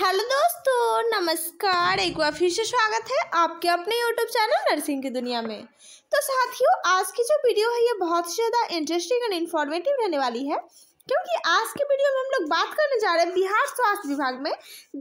hello दोस्तों नमस्कार एक बार फिर से स्वागत है आपके अपने यूट्यूब चैनल नर्सिंग की दुनिया में तो साथियों आज की जो वीडियो है ये बहुत ही ज़्यादा इंटरेस्टिंग एंड इन्फॉर्मेटिव रहने वाली है क्योंकि आज के वीडियो में हम लोग बात करने जा रहे हैं बिहार स्वास्थ्य विभाग में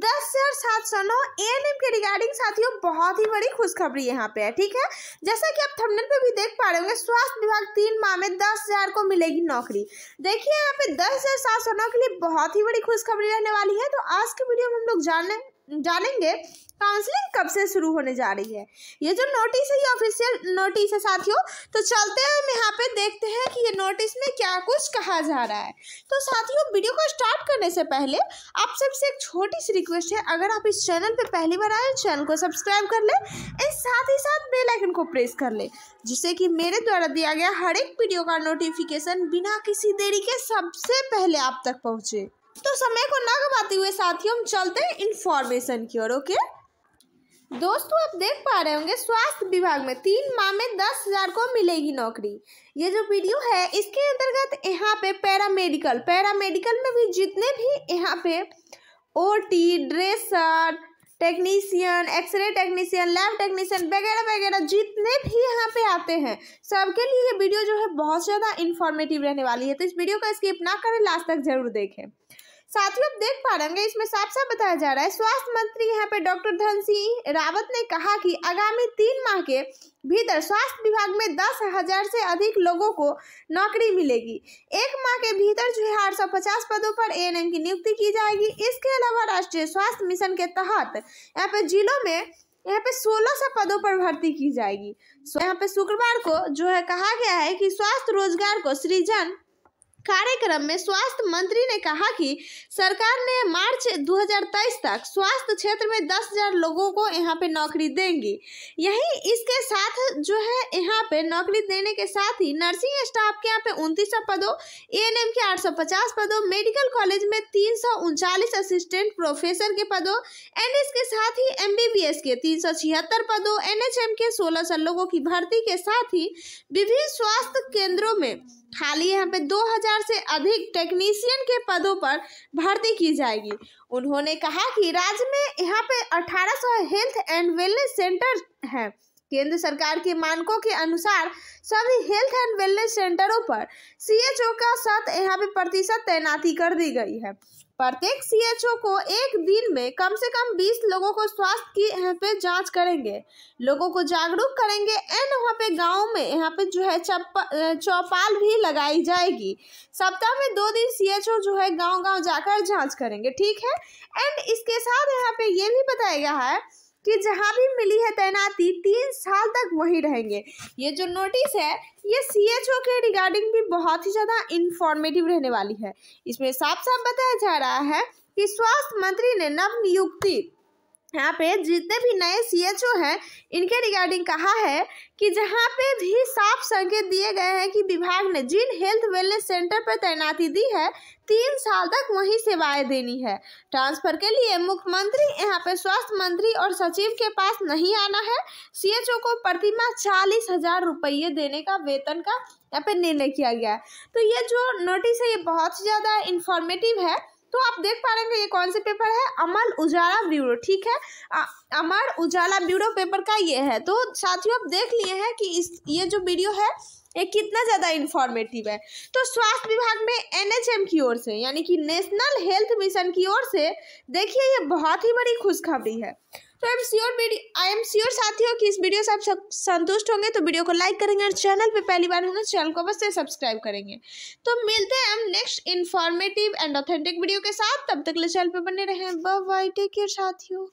दस हजार सात सौ नौ ए के रिगार्डिंग साथियों बहुत ही बड़ी खुशखबरी यहाँ पे है ठीक है जैसा कि आप थंबनेल पे भी देख पा रहे होंगे स्वास्थ्य विभाग तीन माह में दस हजार को मिलेगी नौकरी देखिए यहाँ पे दस हजार सात सौ नौ के लिए बहुत ही बड़ी खुशखबरी रहने वाली है तो आज के वीडियो में हम लोग जान जानेंगे काउंसलिंग कब से शुरू होने जा रही है ये जो नोटिस है ये ऑफिशियल नोटिस है साथियों तो चलते हैं हम यहाँ पे देखते हैं कि ये नोटिस में क्या कुछ कहा जा रहा है तो साथियों वीडियो को स्टार्ट करने से पहले आप सबसे एक छोटी सी रिक्वेस्ट है अगर आप इस चैनल पे पहली बार आए चैनल को सब्सक्राइब कर लें इस साथ ही साथ बेलाइकन को प्रेस कर ले जिससे कि मेरे द्वारा दिया गया हर एक वीडियो का नोटिफिकेशन बिना किसी देरी के सबसे पहले आप तक पहुँचे तो समय को ना गवाते हुए साथियों हम चलते हैं इन्फॉर्मेशन की ओर ओके दोस्तों आप देख पा रहे होंगे स्वास्थ्य विभाग में तीन माह में दस हजार को मिलेगी नौकरी ये जो वीडियो है इसके अंतर्गत यहाँ पे पैरामेडिकल पैरामेडिकल में भी जितने भी यहाँ पे OT dresser technician x-ray technician lab technician वगैरह वगैरह जितने भी यहाँ पे आते हैं सबके लिए ये वीडियो जो है बहुत ज़्यादा इन्फॉर्मेटिव रहने वाली है तो इस वीडियो का स्किप ना करें लास्ट तक जरूर देखें साथियों आप देख पा रहे इसमें साफ साफ बताया जा रहा है स्वास्थ्य मंत्री यहाँ पे डॉक्टर धन सिंह रावत ने कहा कि आगामी तीन माह के भीतर स्वास्थ्य विभाग में दस हजार से अधिक लोगों को नौकरी मिलेगी एक माह के भीतर जो है आठ सौ पचास पदों पर एएनएम की नियुक्ति की जाएगी इसके अलावा राष्ट्रीय स्वास्थ्य मिशन के तहत यहाँ पे जिलों में यहाँ पे सोलह सौ पदों पर भर्ती की जाएगी यहाँ पे शुक्रवार को जो है कहा गया है कि स्वास्थ्य रोजगार को सृजन कार्यक्रम में स्वास्थ्य मंत्री ने कहा कि सरकार ने मार्च 2023 तक स्वास्थ्य क्षेत्र में 10,000 लोगों को यहाँ पे नौकरी देंगी यही इसके साथ जो है यहाँ पे नौकरी देने के साथ ही नर्सिंग स्टाफ के यहाँ पे उनतीस पदों ए के 850 पदों मेडिकल कॉलेज में तीन असिस्टेंट प्रोफेसर के पदों एंड इसके साथ ही एम के तीन पदों एन के सोलह लोगों की भर्ती के साथ ही विभिन्न स्वास्थ्य केंद्रों में खाली यहाँ पे दो हजार हजार से अधिक टेक्नीशियन के पदों पर भर्ती की जाएगी उन्होंने कहा कि राज्य में यहाँ पे 1800 हेल्थ एंड वेलनेस सेंटर हैं केंद्र सरकार के मानकों के अनुसार सभी हेल्थ एंड वेलनेस सेंटरों पर सीएचओ का शत यहाँ पे प्रतिशत तैनाती कर दी गई है प्रत्येक सीएचओ को एक दिन में कम से कम 20 लोगों को स्वास्थ्य की यहाँ पे जांच करेंगे लोगों को जागरूक करेंगे एंड वहाँ पे गांव में यहाँ पे जो है चौपाल भी लगाई जाएगी सप्ताह में दो दिन सीएचओ जो है गांव गांव जाकर जांच करेंगे ठीक है एंड इसके साथ यहाँ पे ये भी बताया गया है कि जहाँ भी मिली है तैनाती तीन साल तक वहीं रहेंगे ये जो नोटिस है ये सी के रिगार्डिंग भी बहुत ही ज़्यादा इंफॉर्मेटिव रहने वाली है इसमें साफ साफ बताया जा रहा है कि स्वास्थ्य मंत्री ने नवनियुक्ति यहाँ पे जितने भी नए सीएचओ हैं इनके रिगार्डिंग कहा है कि जहाँ पे भी साफ संकेत दिए गए हैं कि विभाग ने जिन हेल्थ वेलनेस सेंटर पर तैनाती दी है तीन साल तक वहीं सेवाएं देनी है ट्रांसफर के लिए मुख्यमंत्री यहाँ पे स्वास्थ्य मंत्री और सचिव के पास नहीं आना है सीएचओ को प्रतिमा चालीस हजार रुपये देने का वेतन का यहाँ पे निर्णय किया गया है तो ये जो नोटिस है ये बहुत ज़्यादा इन्फॉर्मेटिव है तो आप देख पा रहे हैं ये कौन से पेपर है अमर उजाला ब्यूरो ठीक है आ, अमर उजाला ब्यूरो पेपर का ये है तो साथियों आप देख लिए हैं कि इस ये जो वीडियो है ये कितना ज़्यादा इन्फॉर्मेटिव है तो स्वास्थ्य विभाग में एनएचएम की ओर से यानी कि नेशनल हेल्थ मिशन की ओर से देखिए ये बहुत ही बड़ी खुशखबरी है तो I am sure I am sure साथियों कि इस वीडियो से आप संतुष्ट होंगे तो वीडियो को लाइक करेंगे और चैनल पे पहली बार होंगे चैनल तो को अवश्य सब्सक्राइब करेंगे तो मिलते हैं हम next informative and authentic video के साथ तब तक ले चैनल पे बने रहें बाय टेक केयर साथियों